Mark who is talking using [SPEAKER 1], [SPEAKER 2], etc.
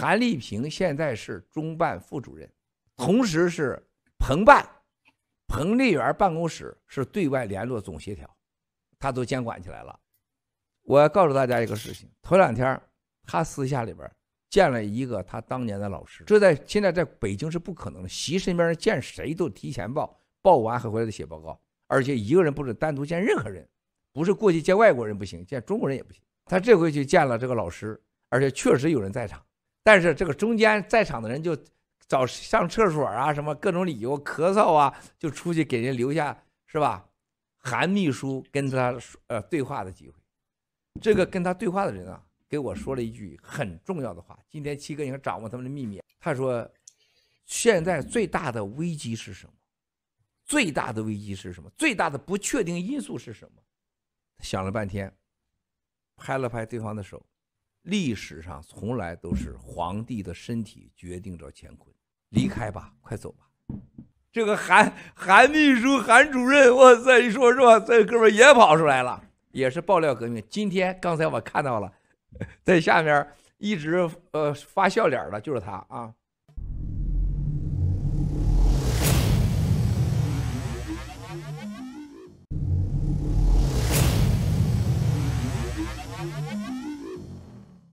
[SPEAKER 1] 韩立平现在是中办副主任，同时是彭办，彭丽媛办公室是对外联络总协调，他都监管起来了。我要告诉大家一个事情：头两天他私下里边见了一个他当年的老师，这在现在在北京是不可能的。习身边见谁都提前报，报完还回来写报告，而且一个人不准单独见任何人，不是过去见外国人不行，见中国人也不行。他这回去见了这个老师，而且确实有人在场。但是这个中间在场的人就找上厕所啊，什么各种理由咳嗽啊，就出去给人留下是吧？韩秘书跟他说呃对话的机会，这个跟他对话的人啊，给我说了一句很重要的话。今天七哥已经掌握他们的秘密。他说，现在最大的危机是什么？最大的危机是什么？最大的不确定因素是什么？想了半天，拍了拍对方的手。历史上从来都是皇帝的身体决定着乾坤。离开吧，快走吧。这个韩韩秘书、韩主任，哇塞，一说说这哥们也跑出来了，也是爆料革命。今天刚才我看到了，在下面一直呃发笑脸的，就是他啊。